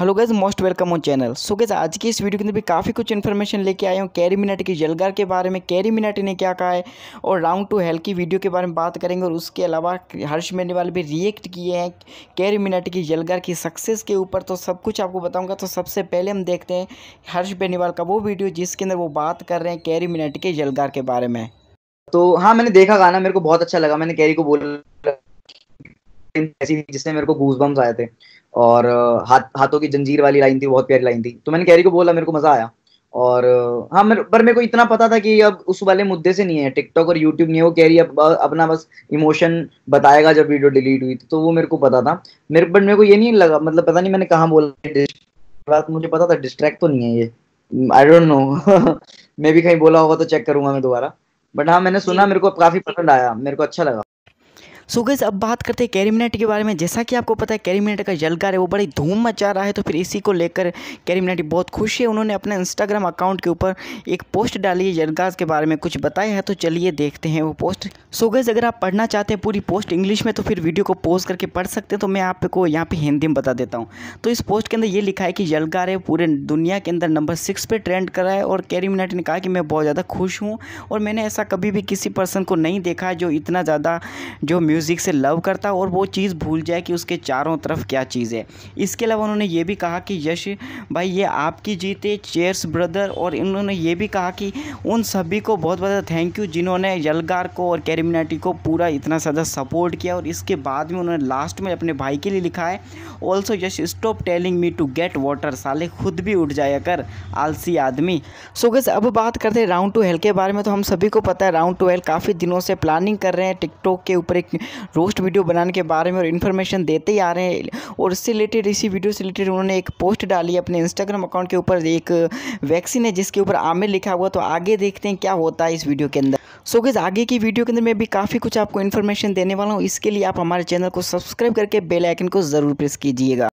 hello guys most welcome on channel so guys आज की इस वीडियो के अंदर भी काफ़ी कुछ इन्फॉर्मेशन लेके आया हूँ कैरी मिनाटी की जलगार के बारे में कैरी मिनाटी ने क्या कहा है और राउंड टू हेल की वीडियो के बारे में बात करेंगे और उसके अलावा हर्ष मेनेवाल भी रिएक्ट किए हैं कैरी मिनाटी की जलगार की सक्सेस के ऊपर तो सब कुछ आपको बताऊँगा तो सबसे पहले हम देखते हैं हर्ष बेनीवाल का वो वीडियो जिसके अंदर वो बात कर रहे हैं कैरी मिनाटी के जलगार के बारे में तो हाँ मैंने देखा गाना मेरे को बहुत अच्छा लगा मैंने कैरी को बोला जिसने मेरे को गूज बम्स आए थे और हाथ हाथों की जंजीर वाली लाइन थी बहुत प्यारी लाइन थी तो मैंने कैरी को बोला मेरे को मजा आया और हाँ मेरे पर मेरे को इतना पता था कि अब उस वाले मुद्दे से नहीं है टिकटॉक और यूट्यूब नहीं है वो कैरी अब अपना बस इमोशन बताएगा जब वीडियो डिलीट हुई तो वो मेरे को पता था मेरे बट मेरे को ये नहीं लगा मतलब पता नहीं मैंने कहाँ बोला मुझे पता था डिस्ट्रैक्ट तो नहीं है ये आई डोंट नो मैं भी कहीं बोला होगा तो चेक करूंगा मैं दोबारा बट हाँ मैंने सुना मेरे को काफी पसंद आया मेरे को अच्छा लगा सो गैस अब बात करते हैं कैरीमिनेट के बारे में जैसा कि आपको पता है कैरीमिनेट का जलकार है वो बड़ी धूम मचा रहा है तो फिर इसी को लेकर कैरीमिनेट बहुत खुश है उन्होंने अपने इंस्टाग्राम अकाउंट के ऊपर एक पोस्ट डाली है जलगाज के बारे में कुछ बताया है तो चलिए देखते हैं वो पोस्ट सो गैस अगर आप पढ़ना चाहते हैं पूरी पोस्ट इंग्लिश में तो फिर वीडियो को पोस्ट करके पढ़ सकते हैं तो मैं आपको यहाँ पर हिंदी में बता देता हूँ तो इस पोस्ट के अंदर ये लिखा है कि जलगार है पूरे दुनिया के अंदर नंबर सिक्स पर ट्रेंड करा है और कैरीमिनेट ने कहा कि मैं बहुत ज़्यादा खुश हूँ और मैंने ऐसा कभी भी किसी पर्सन को नहीं देखा जो इतना ज़्यादा जो म्यूज म्यूज़िक से लव करता और वो चीज़ भूल जाए कि उसके चारों तरफ क्या चीज़ है इसके अलावा उन्होंने ये भी कहा कि यश भाई ये आपकी जीत है चेयर्स ब्रदर और इन्होंने ये भी कहा कि उन सभी को बहुत बहुत थैंक यू जिन्होंने यलगार को और कैरिमिनाटी को पूरा इतना ज़्यादा सपोर्ट किया और इसके बाद में उन्होंने लास्ट में अपने भाई के लिए लिखा है also Yash stop telling me to get water साले खुद भी उठ जाया कर आलसी आदमी सो so अब बात करते हैं राउंड टू हेल के बारे में तो हम सभी को पता है राउंड टू हेल काफ़ी दिनों से प्लानिंग कर रहे हैं टिकटॉक के ऊपर एक रोस्ट वीडियो बनाने के बारे में और इन्फॉर्मेशन देते ही आ रहे हैं और इससे रिलेटेड इसी वीडियो से रिलेटेड उन्होंने एक पोस्ट डाली अपने इंस्टाग्राम अकाउंट के ऊपर एक वैक्सीन है जिसके ऊपर आमिर लिखा हुआ तो आगे देखते हैं क्या होता है इस वीडियो के अंदर सो so, गज आगे की वीडियो के अंदर मैं भी काफ़ी कुछ आपको इन्फॉर्मेशन देने वाला हूँ इसके लिए आप हमारे चैनल को सब्सक्राइब करके बेल आइकन को ज़रूर प्रेस कीजिएगा